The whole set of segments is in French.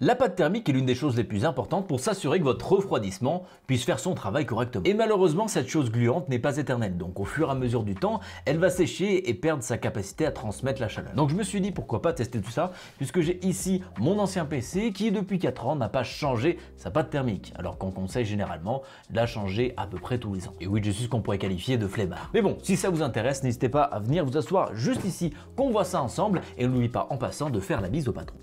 La pâte thermique est l'une des choses les plus importantes pour s'assurer que votre refroidissement puisse faire son travail correctement. Et malheureusement, cette chose gluante n'est pas éternelle, donc au fur et à mesure du temps, elle va sécher et perdre sa capacité à transmettre la chaleur. Donc je me suis dit pourquoi pas tester tout ça, puisque j'ai ici mon ancien PC qui depuis 4 ans n'a pas changé sa pâte thermique, alors qu'on conseille généralement de la changer à peu près tous les ans. Et oui, je suis ce qu'on pourrait qualifier de flemmard. Mais bon, si ça vous intéresse, n'hésitez pas à venir vous asseoir juste ici, qu'on voit ça ensemble, et n'oubliez pas en passant de faire la bise au patron.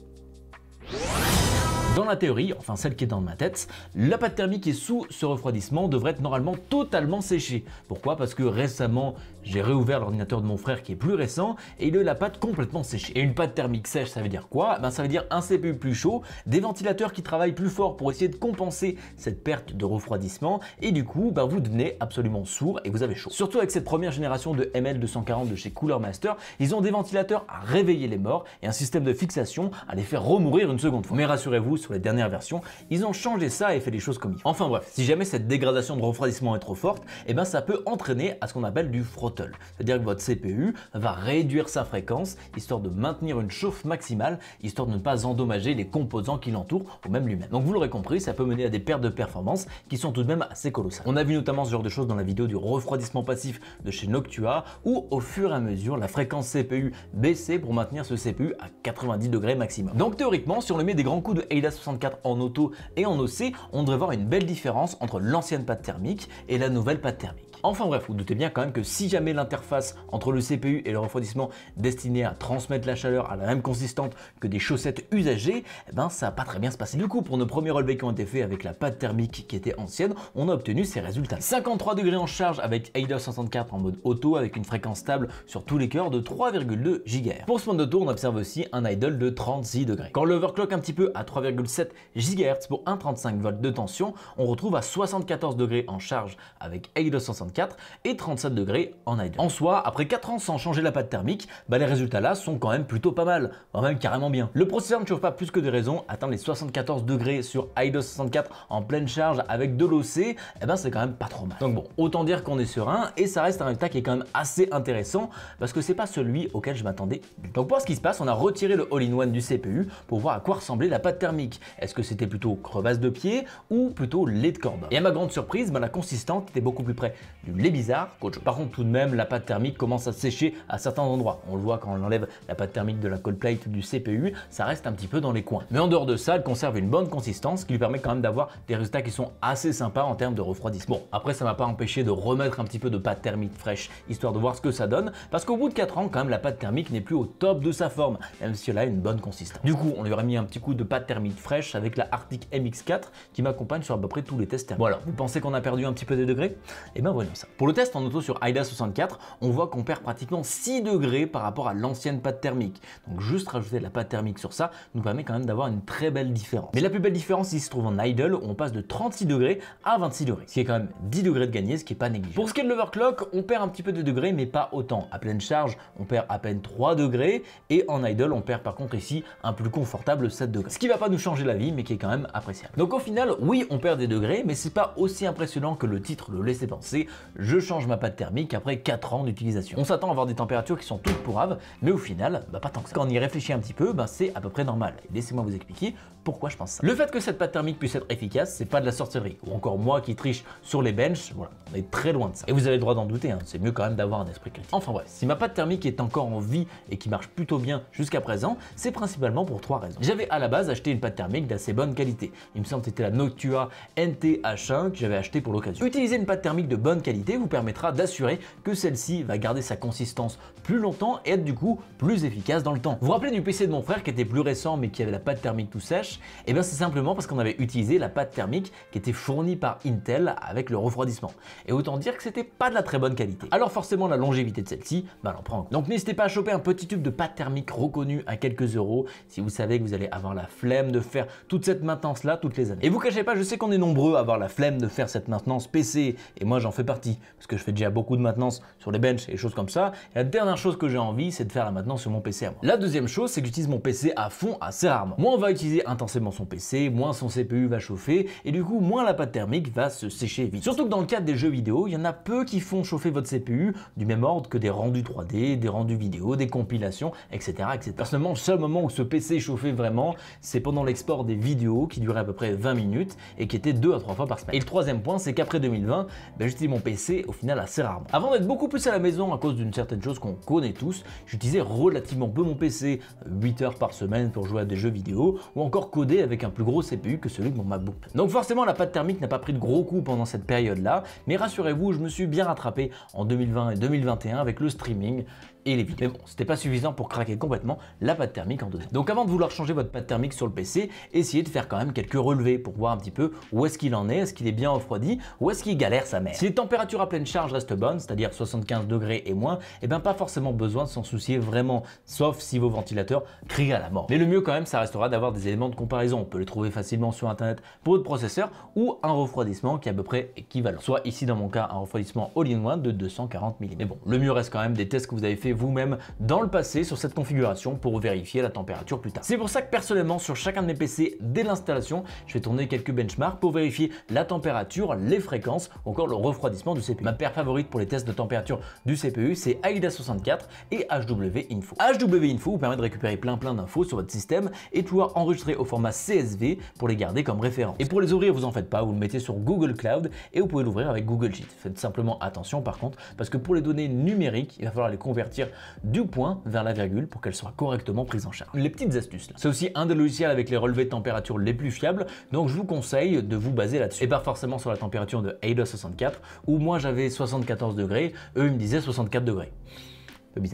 Dans la théorie, enfin celle qui est dans ma tête, la pâte thermique est sous ce refroidissement devrait être normalement totalement séchée. Pourquoi Parce que récemment, j'ai réouvert l'ordinateur de mon frère qui est plus récent et il a la pâte complètement séchée. Et une pâte thermique sèche, ça veut dire quoi eh ben, Ça veut dire un CPU plus chaud, des ventilateurs qui travaillent plus fort pour essayer de compenser cette perte de refroidissement et du coup, ben, vous devenez absolument sourd et vous avez chaud. Surtout avec cette première génération de ML240 de chez Cooler Master, ils ont des ventilateurs à réveiller les morts et un système de fixation à les faire remourir une seconde fois. Mais rassurez-vous, sur les dernières versions, ils ont changé ça et fait les choses comme il Enfin bref, si jamais cette dégradation de refroidissement est trop forte, et eh ben ça peut entraîner à ce qu'on appelle du throttle, c'est-à-dire que votre CPU va réduire sa fréquence histoire de maintenir une chauffe maximale, histoire de ne pas endommager les composants qui l'entourent ou même lui-même. Donc vous l'aurez compris, ça peut mener à des pertes de performance qui sont tout de même assez colossales. On a vu notamment ce genre de choses dans la vidéo du refroidissement passif de chez Noctua où au fur et à mesure la fréquence CPU baissait pour maintenir ce CPU à 90 degrés maximum. Donc théoriquement, si on le met des grands coups de 64 en auto et en OC, on devrait voir une belle différence entre l'ancienne pâte thermique et la nouvelle pâte thermique. Enfin bref, vous doutez bien quand même que si jamais l'interface entre le CPU et le refroidissement destiné à transmettre la chaleur à la même consistante que des chaussettes usagées, eh ben ça n'a pas très bien se passer. Du coup, pour nos premiers relevés qui ont été faits avec la pâte thermique qui était ancienne, on a obtenu ces résultats. 53 degrés en charge avec Aider 64 en mode auto avec une fréquence stable sur tous les cœurs de 3,2 GHz. Pour ce point tour, on observe aussi un idle de 36 degrés. Quand l'overclock un petit peu à 3,2 7 GHz pour 1,35 V de tension, on retrouve à 74 degrés en charge avec i 64 et 37 degrés en idle. En soi, après 4 ans sans changer la pâte thermique, bah les résultats là sont quand même plutôt pas mal, voire même carrément bien. Le processeur ne chauffe pas plus que des raisons, atteindre les 74 degrés sur i264 en pleine charge avec de l'OC, eh ben c'est quand même pas trop mal. Donc bon, autant dire qu'on est serein et ça reste un résultat qui est quand même assez intéressant parce que c'est pas celui auquel je m'attendais. du Donc pour ce qui se passe, on a retiré le all-in-one du CPU pour voir à quoi ressemblait la pâte thermique est-ce que c'était plutôt crevasse de pied ou plutôt lait de corde Et à ma grande surprise, ben, la consistante était beaucoup plus près du lait bizarre qu'autre Par contre, tout de même, la pâte thermique commence à sécher à certains endroits. On le voit quand on enlève la pâte thermique de la cold plate du CPU, ça reste un petit peu dans les coins. Mais en dehors de ça, elle conserve une bonne consistance qui lui permet quand même d'avoir des résultats qui sont assez sympas en termes de refroidissement. Bon, après, ça m'a pas empêché de remettre un petit peu de pâte thermique fraîche, histoire de voir ce que ça donne, parce qu'au bout de 4 ans, quand même, la pâte thermique n'est plus au top de sa forme, même si elle a une bonne consistance. Du coup, on lui aurait mis un petit coup de pâte thermique fraîche avec la Arctic MX4 qui m'accompagne sur à peu près tous les tests thermiques. Voilà, vous pensez qu'on a perdu un petit peu de degrés Eh bien voyons ça. Pour le test en auto sur AIDA 64, on voit qu'on perd pratiquement 6 degrés par rapport à l'ancienne pâte thermique. Donc juste rajouter de la pâte thermique sur ça nous permet quand même d'avoir une très belle différence. Mais la plus belle différence ici se trouve en idle où on passe de 36 degrés à 26 degrés, ce qui est quand même 10 degrés de gagné, ce qui est pas négligeable. Pour ce qui est de l'overclock, on perd un petit peu de degrés mais pas autant. À pleine charge, on perd à peine 3 degrés et en idle, on perd par contre ici un plus confortable 7 degrés. Ce qui va pas nous changer la vie, mais qui est quand même appréciable. Donc au final, oui, on perd des degrés, mais c'est pas aussi impressionnant que le titre le laissait penser. Je change ma pâte thermique après quatre ans d'utilisation. On s'attend à avoir des températures qui sont toutes pourraves, mais au final, bah pas tant que ça. Quand on y réfléchit un petit peu, bah, c'est à peu près normal. Laissez-moi vous expliquer pourquoi je pense ça Le fait que cette pâte thermique puisse être efficace, c'est pas de la sorcellerie, ou encore moi qui triche sur les benches, voilà, on est très loin de ça. Et vous avez le droit d'en douter, hein. c'est mieux quand même d'avoir un esprit critique. Enfin bref, si ma pâte thermique est encore en vie et qui marche plutôt bien jusqu'à présent, c'est principalement pour trois raisons. J'avais à la base acheté une pâte thermique d'assez bonne qualité. Il me semble que c'était la Noctua NTH1 que j'avais acheté pour l'occasion. Utiliser une pâte thermique de bonne qualité vous permettra d'assurer que celle-ci va garder sa consistance plus longtemps et être du coup plus efficace dans le temps. Vous vous rappelez du PC de mon frère qui était plus récent mais qui avait la pâte thermique tout sèche et eh bien c'est simplement parce qu'on avait utilisé la pâte thermique qui était fournie par Intel avec le refroidissement. Et autant dire que c'était pas de la très bonne qualité. Alors forcément la longévité de celle-ci, bah, l'en prend Donc n'hésitez pas à choper un petit tube de pâte thermique reconnu à quelques euros si vous savez que vous allez avoir la flemme de faire toute cette maintenance là toutes les années. Et vous cachez pas, je sais qu'on est nombreux à avoir la flemme de faire cette maintenance PC et moi j'en fais partie parce que je fais déjà beaucoup de maintenance sur les benches et choses comme ça. Et la dernière chose que j'ai envie c'est de faire la maintenance sur mon PC à moi. La deuxième chose c'est que j'utilise mon PC à fond assez rarement. Moi on va utiliser un son PC, moins son CPU va chauffer, et du coup moins la pâte thermique va se sécher vite. Surtout que dans le cadre des jeux vidéo, il y en a peu qui font chauffer votre CPU du même ordre que des rendus 3D, des rendus vidéo, des compilations, etc. etc. Personnellement, le seul moment où ce PC chauffait vraiment, c'est pendant l'export des vidéos qui duraient à peu près 20 minutes et qui était deux à trois fois par semaine. Et le troisième point, c'est qu'après 2020, ben, j'utilise mon PC au final assez rarement. Avant d'être beaucoup plus à la maison à cause d'une certaine chose qu'on connaît tous, j'utilisais relativement peu mon PC, 8 euh, heures par semaine pour jouer à des jeux vidéo ou encore codé avec un plus gros CPU que celui de mon MacBook. Donc forcément, la pâte thermique n'a pas pris de gros coups pendant cette période-là, mais rassurez-vous, je me suis bien rattrapé en 2020 et 2021 avec le streaming et les Mais bon, c'était pas suffisant pour craquer complètement la pâte thermique en deux Donc avant de vouloir changer votre pâte thermique sur le PC, essayez de faire quand même quelques relevés pour voir un petit peu où est-ce qu'il en est, est-ce qu'il est bien refroidi, ou est-ce qu'il galère sa mère. Si les températures à pleine charge restent bonnes, c'est-à-dire 75 degrés et moins, et eh bien pas forcément besoin de s'en soucier vraiment, sauf si vos ventilateurs crient à la mort. Mais le mieux quand même, ça restera d'avoir des éléments de comparaison. On peut les trouver facilement sur internet pour votre processeur ou un refroidissement qui est à peu près équivalent. Soit ici dans mon cas, un refroidissement all-in-one de 240 mm. Mais bon, le mieux reste quand même des tests que vous avez fait vous-même dans le passé sur cette configuration pour vérifier la température plus tard. C'est pour ça que personnellement sur chacun de mes PC dès l'installation, je vais tourner quelques benchmarks pour vérifier la température, les fréquences ou encore le refroidissement du CPU. Ma paire favorite pour les tests de température du CPU, c'est AIDA64 et HW Info. HW Info vous permet de récupérer plein plein d'infos sur votre système et de pouvoir enregistrer au format CSV pour les garder comme référence. Et pour les ouvrir, vous en faites pas, vous le mettez sur Google Cloud et vous pouvez l'ouvrir avec Google Sheet. Faites simplement attention par contre, parce que pour les données numériques, il va falloir les convertir du point vers la virgule pour qu'elle soit correctement prise en charge. Les petites astuces. C'est aussi un des logiciels avec les relevés de température les plus fiables, donc je vous conseille de vous baser là-dessus. Et pas forcément sur la température de Aida 64, où moi j'avais 74 degrés, eux ils me disaient 64 degrés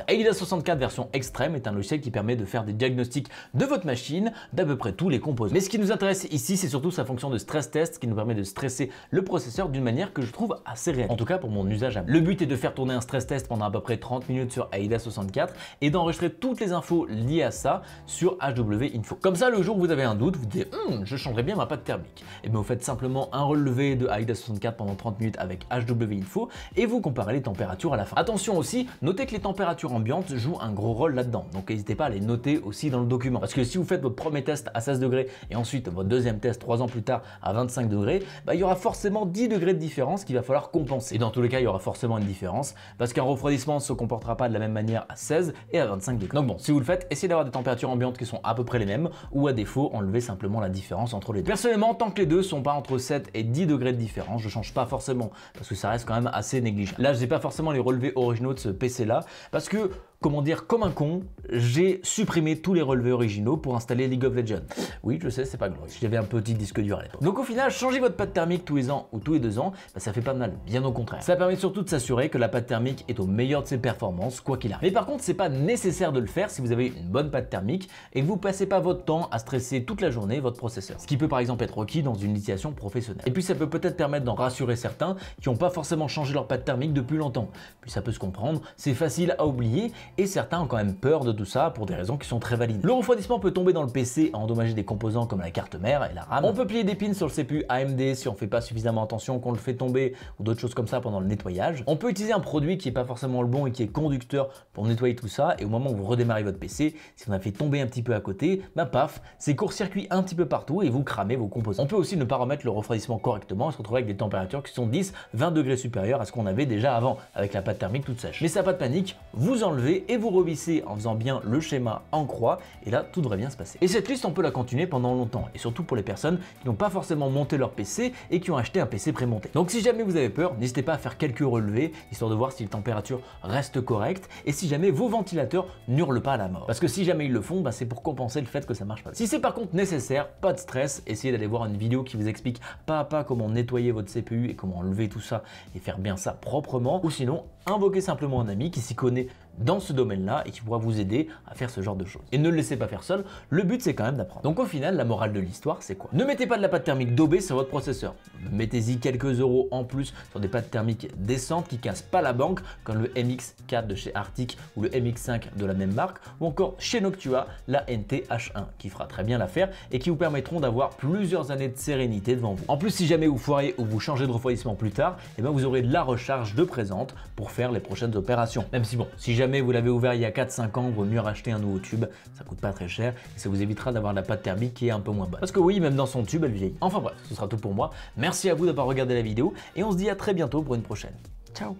aida 64 version extrême est un logiciel qui permet de faire des diagnostics de votre machine, d'à peu près tous les composants. Mais ce qui nous intéresse ici, c'est surtout sa fonction de stress test qui nous permet de stresser le processeur d'une manière que je trouve assez réelle. En tout cas pour mon usage à Le but est de faire tourner un stress test pendant à peu près 30 minutes sur AIDA 64 et d'enregistrer toutes les infos liées à ça sur HW Info. Comme ça, le jour où vous avez un doute, vous dites hum, je changerai bien ma pâte thermique ». Et bien vous faites simplement un relevé de AIDA 64 pendant 30 minutes avec HW Info et vous comparez les températures à la fin. Attention aussi, notez que les températures température ambiante joue un gros rôle là-dedans. Donc n'hésitez pas à les noter aussi dans le document. Parce que si vous faites votre premier test à 16 degrés et ensuite votre deuxième test 3 ans plus tard à 25 degrés, bah, il y aura forcément 10 degrés de différence qu'il va falloir compenser. Et dans tous les cas, il y aura forcément une différence parce qu'un refroidissement ne se comportera pas de la même manière à 16 et à 25 degrés. Donc bon, si vous le faites, essayez d'avoir des températures ambiantes qui sont à peu près les mêmes ou à défaut, enlevez simplement la différence entre les deux. Personnellement, tant que les deux sont pas entre 7 et 10 degrés de différence, je change pas forcément parce que ça reste quand même assez négligeable. Là, je n'ai pas forcément les relevés originaux de ce PC là parce que comment dire, comme un con, j'ai supprimé tous les relevés originaux pour installer League of Legends. Oui, je sais, c'est pas glorieux. J'avais un petit disque dur à l'époque. Donc au final, changer votre pâte thermique tous les ans ou tous les deux ans, bah, ça fait pas mal, bien au contraire. Ça permet surtout de s'assurer que la pâte thermique est au meilleur de ses performances, quoi qu'il arrive. Mais par contre, c'est pas nécessaire de le faire si vous avez une bonne pâte thermique et que vous passez pas votre temps à stresser toute la journée votre processeur. Ce qui peut par exemple être requis dans une litigation professionnelle. Et puis ça peut peut-être permettre d'en rassurer certains qui n'ont pas forcément changé leur pâte thermique depuis longtemps. Puis ça peut se comprendre, c'est facile à oublier et certains ont quand même peur de tout ça pour des raisons qui sont très valides. Le refroidissement peut tomber dans le PC et endommager des composants comme la carte mère et la RAM. On peut plier des pins sur le CPU AMD si on ne fait pas suffisamment attention, qu'on le fait tomber ou d'autres choses comme ça pendant le nettoyage. On peut utiliser un produit qui n'est pas forcément le bon et qui est conducteur pour nettoyer tout ça et au moment où vous redémarrez votre PC, si on a fait tomber un petit peu à côté, bah paf, c'est court-circuit un petit peu partout et vous cramez vos composants. On peut aussi ne pas remettre le refroidissement correctement et se retrouver avec des températures qui sont 10, 20 degrés supérieures à ce qu'on avait déjà avant avec la pâte thermique toute sèche. Mais ça pas de panique, vous enlevez et vous revissez en faisant bien le schéma en croix et là tout devrait bien se passer. Et cette liste on peut la continuer pendant longtemps et surtout pour les personnes qui n'ont pas forcément monté leur PC et qui ont acheté un PC prémonté. Donc si jamais vous avez peur, n'hésitez pas à faire quelques relevés histoire de voir si les température reste correcte, et si jamais vos ventilateurs n'hurlent pas à la mort. Parce que si jamais ils le font, bah, c'est pour compenser le fait que ça marche pas. Si c'est par contre nécessaire, pas de stress, essayez d'aller voir une vidéo qui vous explique pas à pas comment nettoyer votre CPU et comment enlever tout ça et faire bien ça proprement ou sinon invoquez simplement un ami qui s'y connaît dans ce domaine-là et qui pourra vous aider à faire ce genre de choses. Et ne le laissez pas faire seul, le but c'est quand même d'apprendre. Donc au final, la morale de l'histoire, c'est quoi Ne mettez pas de la pâte thermique daubée sur votre processeur. Mettez-y quelques euros en plus sur des pâtes thermiques décentes qui cassent pas la banque, comme le MX4 de chez Arctic ou le MX5 de la même marque, ou encore chez Noctua, la nt 1 qui fera très bien l'affaire et qui vous permettront d'avoir plusieurs années de sérénité devant vous. En plus, si jamais vous foirez ou vous changez de refroidissement plus tard, et eh ben vous aurez de la recharge de présente pour faire les prochaines opérations. Même si bon, si jamais vous l'avez ouvert il y a 4-5 ans, vaut mieux racheter un nouveau tube, ça coûte pas très cher et ça vous évitera d'avoir la pâte thermique qui est un peu moins bonne. Parce que oui, même dans son tube, elle vieillit. Enfin bref, ce sera tout pour moi. Merci à vous d'avoir regardé la vidéo et on se dit à très bientôt pour une prochaine. Ciao